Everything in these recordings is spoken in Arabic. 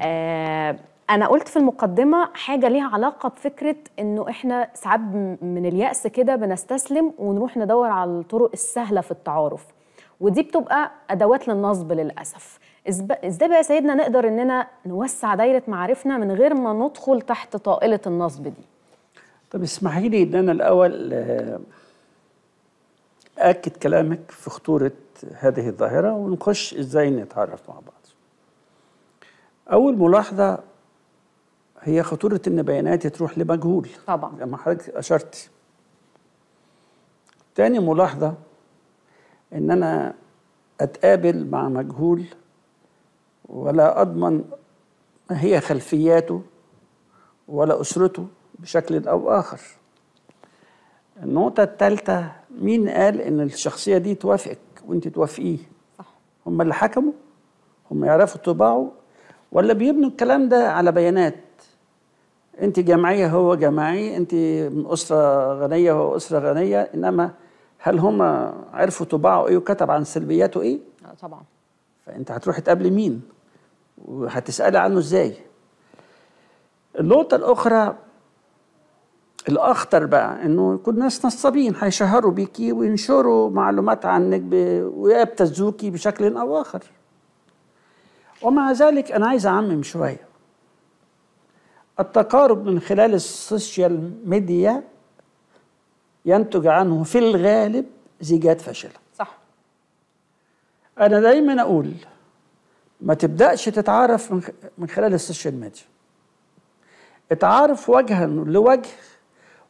آه، انا قلت في المقدمه حاجه ليها علاقه بفكره انه احنا ساعات من الياس كده بنستسلم ونروح ندور على الطرق السهله في التعارف ودي بتبقى ادوات للنصب للاسف ازاي بقى سيدنا نقدر اننا نوسع دايره معارفنا من غير ما ندخل تحت طائله النصب دي طب اسمحي لي ان انا الاول آه، اكد كلامك في خطوره هذه الظاهره ونخش ازاي نتعرف مع بعض اول ملاحظه هي خطوره ان بياناتي تروح لمجهول طبعا زي ما حضرتك اشرت تاني ملاحظه ان انا اتقابل مع مجهول ولا اضمن ما هي خلفياته ولا اسرته بشكل او اخر النقطه الثالثه مين قال ان الشخصيه دي توافقك وانت توافقيه صح هم اللي حكموا هم يعرفوا طباعه ولا بيبنوا الكلام ده على بيانات انت جماعيه هو جماعي انت اسره غنيه هو اسره غنيه انما هل هم عرفوا طباعه ايه وكتب عن سلبياته ايه؟ آه، طبعا فانت هتروحي تقابلي مين؟ وهتسالي عنه ازاي؟ النقطه الاخرى الاخطر بقى انه يكون ناس نصابين هيشهروا بيكي وينشروا معلومات عنك ويبتزوكي بشكل او اخر ومع ذلك أنا عايز أعمم شوية التقارب من خلال السوشيال ميديا ينتج عنه في الغالب زيجات فاشلة صح أنا دايما أقول ما تبدأش تتعارف من خلال السوشيال ميديا اتعارف وجها لوجه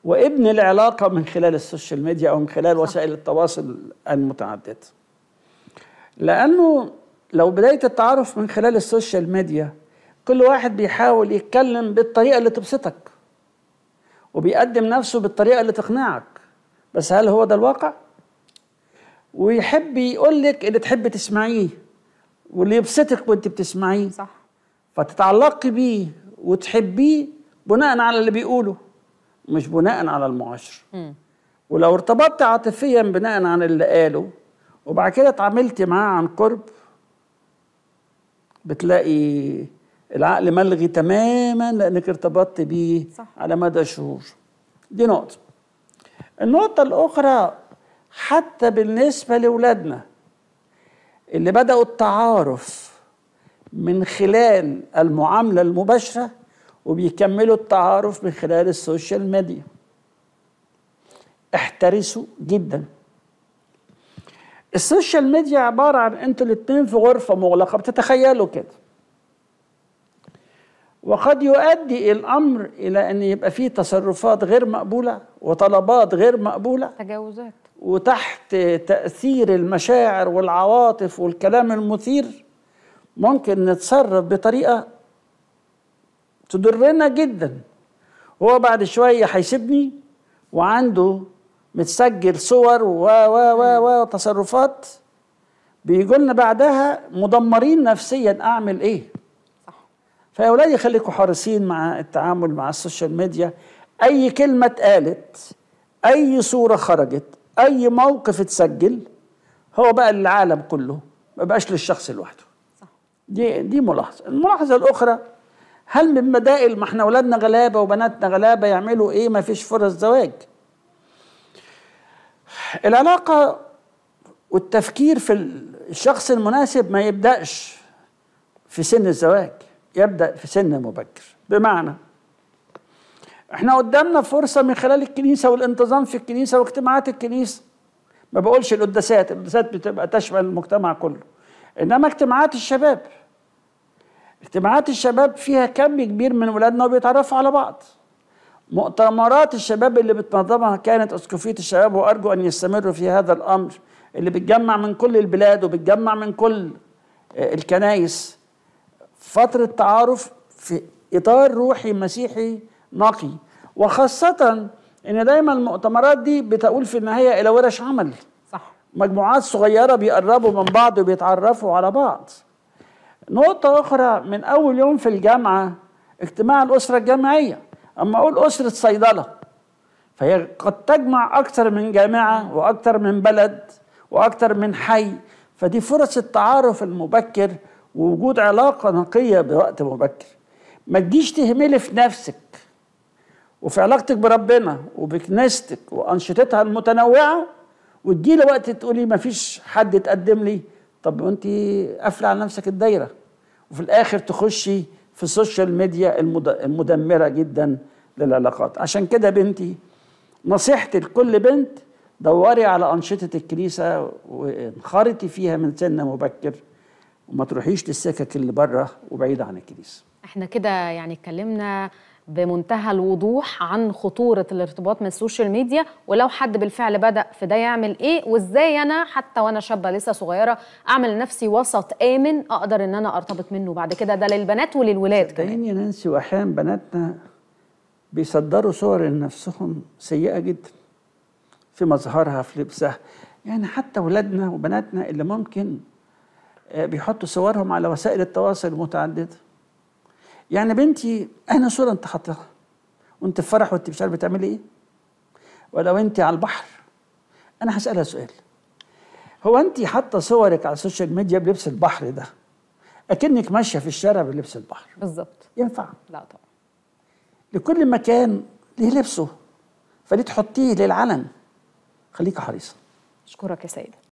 وابن العلاقة من خلال السوشيال ميديا أو من خلال وسائل التواصل المتعددة لأنه لو بداية التعارف من خلال السوشيال ميديا كل واحد بيحاول يتكلم بالطريقة اللي تبسطك وبيقدم نفسه بالطريقة اللي تقنعك بس هل هو ده الواقع؟ ويحب يقول لك اللي تحب تسمعيه واللي يبسطك وانت بتسمعيه صح فتتعلقي بيه وتحبيه بناء على اللي بيقوله مش بناء على المعاشر م. ولو ارتبطت عاطفيا بناء على اللي قاله وبعد كده اتعاملتي معاه عن قرب بتلاقي العقل ملغي تماما لانك ارتبطت بيه صح. على مدى شهور دي نقطه النقطه الاخرى حتى بالنسبه لاولادنا اللي بداوا التعارف من خلال المعامله المباشره وبيكملوا التعارف من خلال السوشيال ميديا احترسوا جدا السوشيال ميديا عباره عن انتوا الاثنين في غرفه مغلقه بتتخيلوا كده وقد يؤدي الامر الى ان يبقى فيه تصرفات غير مقبوله وطلبات غير مقبوله تجاوزات وتحت تاثير المشاعر والعواطف والكلام المثير ممكن نتصرف بطريقه تضرنا جدا هو بعد شويه هيسيبني وعنده متسجل صور و و و وتصرفات بيجوا لنا بعدها مدمرين نفسيا اعمل ايه؟ صح فيا اولادي خليكم حريصين مع التعامل مع السوشيال ميديا اي كلمه اتقالت اي صوره خرجت اي موقف اتسجل هو بقى للعالم كله ما بقاش للشخص لوحده صح دي دي ملاحظه الملاحظه الاخرى هل من بدائل ما احنا اولادنا غلابه وبناتنا غلابه يعملوا ايه ما فيش فرص زواج العلاقة والتفكير في الشخص المناسب ما يبدأش في سن الزواج يبدأ في سن مبكر بمعنى احنا قدامنا فرصة من خلال الكنيسة والانتظام في الكنيسة واجتماعات الكنيسة ما بقولش القداسات القداسات بتبقى تشمل المجتمع كله انما اجتماعات الشباب اجتماعات الشباب فيها كم كبير من ولادنا وبيتعرفوا على بعض مؤتمرات الشباب اللي بتنظمها كانت اسكوفية الشباب وارجو ان يستمروا في هذا الامر اللي بتجمع من كل البلاد وبتجمع من كل آه، الكنائس فتره تعارف في اطار روحي مسيحي نقي وخاصه ان دايما المؤتمرات دي بتقول في النهايه الى ورش عمل صح مجموعات صغيره بيقربوا من بعض وبيتعرفوا على بعض نقطه اخرى من اول يوم في الجامعه اجتماع الاسره الجامعيه أما أقول أسرة صيدلة فهي قد تجمع أكثر من جامعة وأكثر من بلد وأكثر من حي فدي فرص التعارف المبكر ووجود علاقة نقية بوقت مبكر ما تجيش تهملي في نفسك وفي علاقتك بربنا وبكنيستك وأنشطتها المتنوعة وتجي وقت تقولي ما فيش حد يتقدم لي طب وانت قافله على نفسك الدايره وفي الاخر تخشي في السوشيال ميديا المدمرة جدا للعلاقات عشان كده بنتي نصيحتي لكل بنت دوري على أنشطة الكنيسة وانخرطي فيها من سن مبكر وما تروحيش للسكك اللي بره وبعيدة عن الكنيسة احنا كده يعني اتكلمنا بمنتهى الوضوح عن خطورة الارتباط من السوشيال ميديا ولو حد بالفعل بدأ في ده يعمل ايه وازاي انا حتى وانا شابة لسه صغيرة اعمل لنفسي وسط آمن اقدر ان انا ارتبط منه بعد كده ده للبنات وللولاد كمان يا نانسي واحيانا بناتنا بيصدروا صور لنفسهم سيئة جدا في مظهرها في لبسها يعني حتى ولادنا وبناتنا اللي ممكن آه، بيحطوا صورهم على وسائل التواصل المتعدده يعني بنتي انا صوره انت حاططها وانت في فرح وانت مش عارف بتعملي ايه ولو انت على البحر انا هسالها سؤال هو انت حاطه صورك على السوشيال ميديا بلبس البحر ده اكنك ماشيه في الشارع بلبس البحر بالظبط ينفع لا طبعا لكل مكان ليه لبسه فليه تحطيه للعلن خليكي حريصه اشكرك يا سيدي